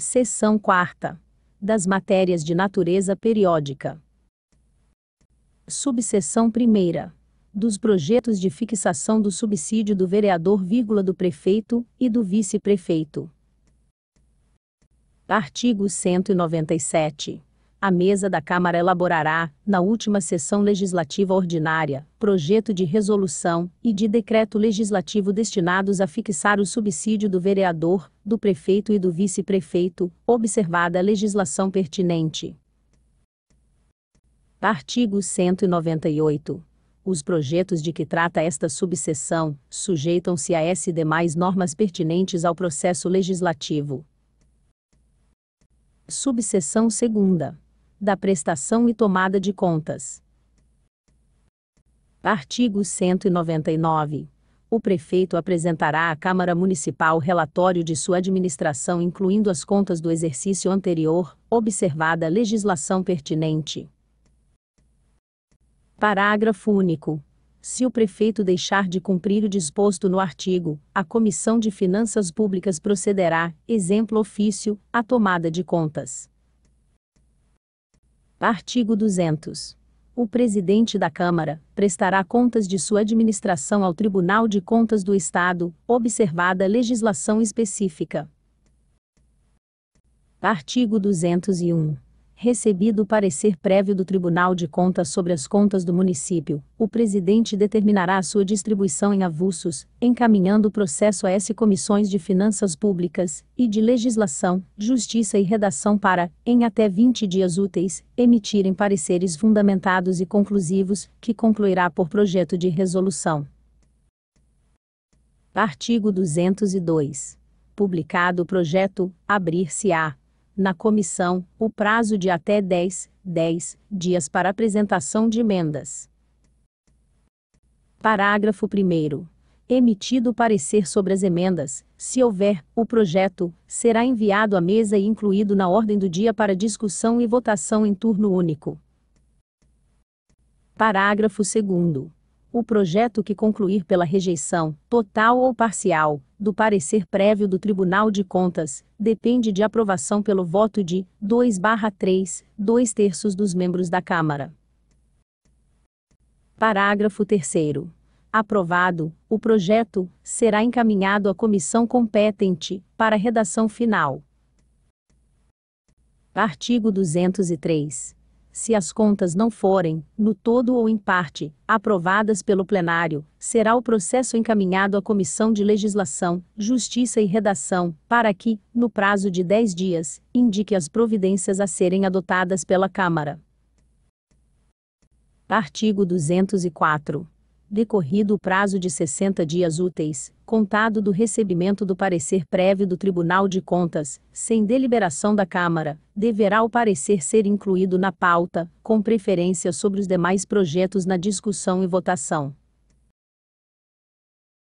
Seção 4. Das matérias de natureza periódica. Subseção 1. Dos projetos de fixação do subsídio do vereador, vírgula, do prefeito e do vice-prefeito. Artigo 197. A mesa da Câmara elaborará, na última sessão legislativa ordinária, projeto de resolução e de decreto legislativo destinados a fixar o subsídio do vereador, do prefeito e do vice-prefeito, observada a legislação pertinente. Artigo 198. Os projetos de que trata esta subseção sujeitam-se a S demais normas pertinentes ao processo legislativo. Subseção segunda da prestação e tomada de contas. Artigo 199. O prefeito apresentará à Câmara Municipal relatório de sua administração, incluindo as contas do exercício anterior, observada a legislação pertinente. Parágrafo único. Se o prefeito deixar de cumprir o disposto no artigo, a Comissão de Finanças Públicas procederá, exemplo ofício, à tomada de contas. Artigo 200. O presidente da Câmara prestará contas de sua administração ao Tribunal de Contas do Estado, observada legislação específica. Artigo 201. Recebido o parecer prévio do Tribunal de Contas sobre as contas do município, o presidente determinará a sua distribuição em avulsos, encaminhando o processo a S comissões de Finanças Públicas e de Legislação, Justiça e Redação para, em até 20 dias úteis, emitirem pareceres fundamentados e conclusivos, que concluirá por projeto de resolução. Artigo 202. Publicado o projeto, abrir-se-á na comissão, o prazo de até 10, 10 dias para apresentação de emendas. Parágrafo 1. Emitido parecer sobre as emendas, se houver, o projeto será enviado à mesa e incluído na ordem do dia para discussão e votação em turno único. Parágrafo 2 o projeto que concluir pela rejeição, total ou parcial, do parecer prévio do Tribunal de Contas, depende de aprovação pelo voto de 2/3, dois terços dos membros da Câmara. Parágrafo 3 Aprovado, o projeto será encaminhado à comissão competente para redação final. Artigo 203 se as contas não forem, no todo ou em parte, aprovadas pelo plenário, será o processo encaminhado à Comissão de Legislação, Justiça e Redação, para que, no prazo de 10 dias, indique as providências a serem adotadas pela Câmara. Artigo 204 decorrido o prazo de 60 dias úteis, contado do recebimento do parecer prévio do Tribunal de Contas, sem deliberação da Câmara, deverá o parecer ser incluído na pauta, com preferência sobre os demais projetos na discussão e votação.